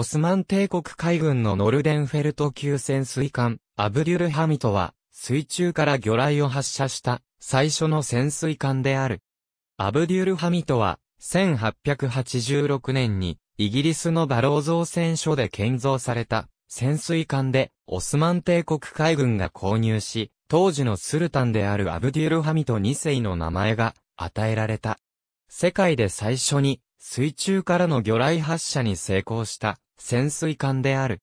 オスマン帝国海軍のノルデンフェルト級潜水艦、アブデュルハミトは、水中から魚雷を発射した最初の潜水艦である。アブデュルハミトは、1886年にイギリスのバロー造船所で建造された潜水艦でオスマン帝国海軍が購入し、当時のスルタンであるアブデュルハミト2世の名前が与えられた。世界で最初に水中からの魚雷発射に成功した潜水艦である。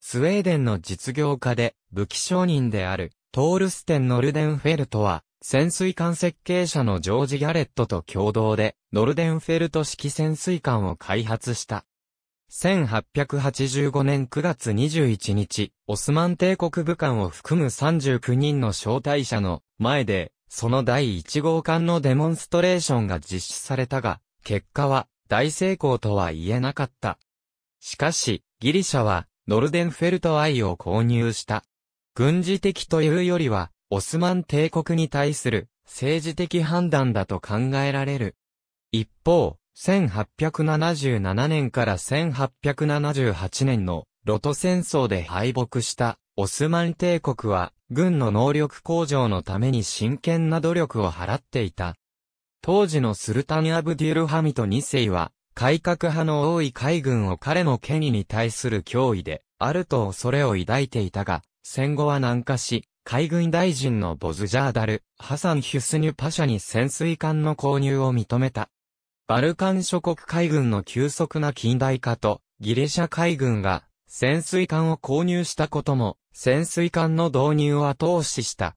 スウェーデンの実業家で武器商人であるトールステン・ノルデンフェルトは潜水艦設計者のジョージ・ギャレットと共同でノルデンフェルト式潜水艦を開発した。1885年9月21日、オスマン帝国武官を含む39人の招待者の前で、その第1号艦のデモンストレーションが実施されたが、結果は大成功とは言えなかった。しかし、ギリシャは、ノルデンフェルトアイを購入した。軍事的というよりは、オスマン帝国に対する政治的判断だと考えられる。一方、1877年から1878年のロト戦争で敗北したオスマン帝国は軍の能力向上のために真剣な努力を払っていた。当時のスルタン・アブデュルハミト2世は改革派の多い海軍を彼の権威に対する脅威で、あると恐れを抱いていたが、戦後は南下し、海軍大臣のボズジャーダル、ハサン・ヒュスニュパシャに潜水艦の購入を認めた。バルカン諸国海軍の急速な近代化と、ギリシャ海軍が潜水艦を購入したことも、潜水艦の導入を後押しした。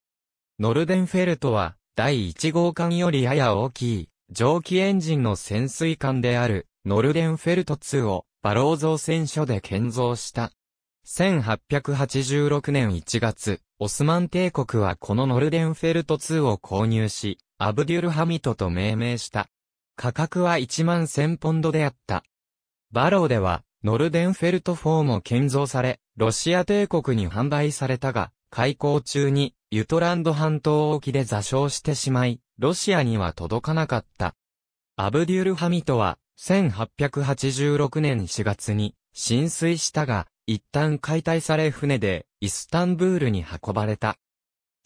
ノルデンフェルトは、第1号艦よりやや大きい、蒸気エンジンの潜水艦であるノルデンフェルト2をバロー造船所で建造した。1886年1月、オスマン帝国はこのノルデンフェルト2を購入し、アブデュルハミトと命名した。価格は1万1000ポンドであった。バローでは、ノルデンフェルト4も建造され、ロシア帝国に販売されたが、開港中に、ユトランド半島沖で座礁してしまい、ロシアには届かなかった。アブデュルハミトは、1886年4月に浸水したが、一旦解体され船でイスタンブールに運ばれた。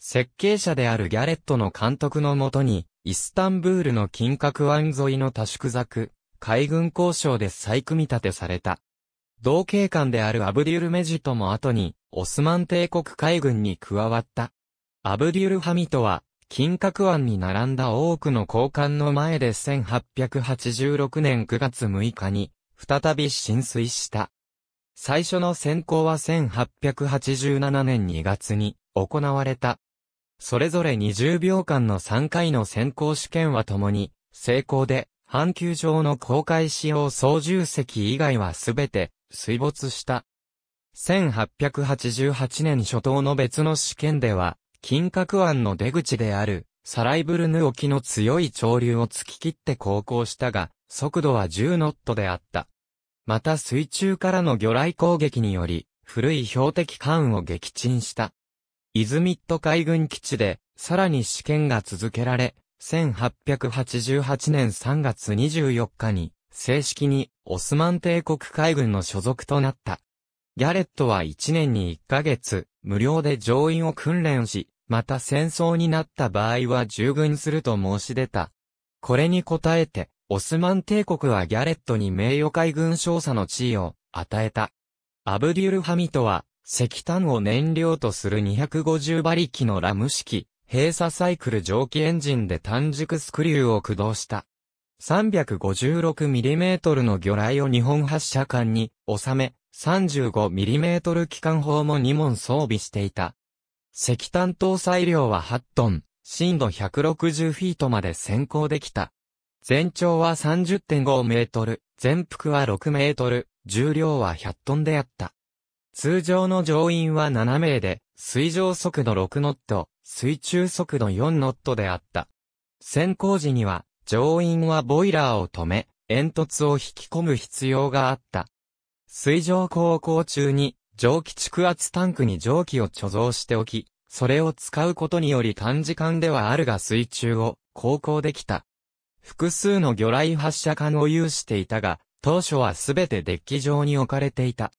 設計者であるギャレットの監督のもとに、イスタンブールの金閣湾沿いの多宿作、海軍交渉で再組み立てされた。同警官であるアブデュルメジトも後に、オスマン帝国海軍に加わった。アブデュルハミトは、金閣湾に並んだ多くの交換の前で1886年9月6日に、再び浸水した。最初の選考は1887年2月に行われた。それぞれ20秒間の3回の選考試験はともに、成功で、半球上の公開使用操縦席以外はすべて水没した。1888年初頭の別の試験では、金閣湾の出口である、サライブルヌ沖の強い潮流を突き切って航行したが、速度は10ノットであった。また水中からの魚雷攻撃により、古い標的艦を撃沈した。イズミット海軍基地で、さらに試験が続けられ、1888年3月24日に、正式にオスマン帝国海軍の所属となった。ギャレットは1年に1ヶ月、無料で乗員を訓練し、また戦争になった場合は従軍すると申し出た。これに応えて、オスマン帝国はギャレットに名誉海軍少佐の地位を与えた。アブデュルハミトは、石炭を燃料とする250馬力のラム式、閉鎖サイクル蒸気エンジンで短軸スクリューを駆動した。356mm の魚雷を日本発射管に収め、35mm 機関砲も2門装備していた。石炭搭載量は8トン、深度160フィートまで先行できた。全長は30.5メートル、全幅は6メートル、重量は100トンであった。通常の乗員は7名で、水上速度6ノット、水中速度4ノットであった。先行時には、乗員はボイラーを止め、煙突を引き込む必要があった。水上航行中に蒸気蓄圧タンクに蒸気を貯蔵しておき、それを使うことにより短時間ではあるが水中を航行できた。複数の魚雷発射管を有していたが、当初はすべてデッキ上に置かれていた。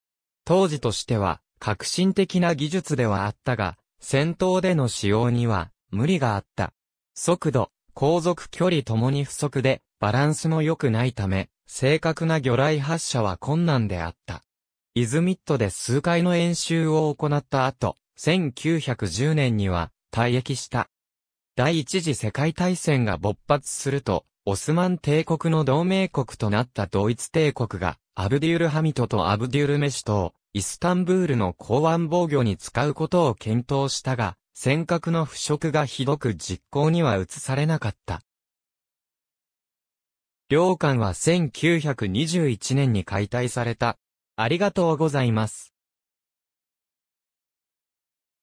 当時としては革新的な技術ではあったが、戦闘での使用には無理があった。速度、航続距離ともに不足でバランスも良くないため、正確な魚雷発射は困難であった。イズミットで数回の演習を行った後、1910年には退役した。第一次世界大戦が勃発すると、オスマン帝国の同盟国となったドイツ帝国が、アブデュールハミトとアブデュールメシトを、イスタンブールの港湾防御に使うことを検討したが、尖閣の腐食がひどく実行には移されなかった。両館は1921年に解体された。ありがとうございます。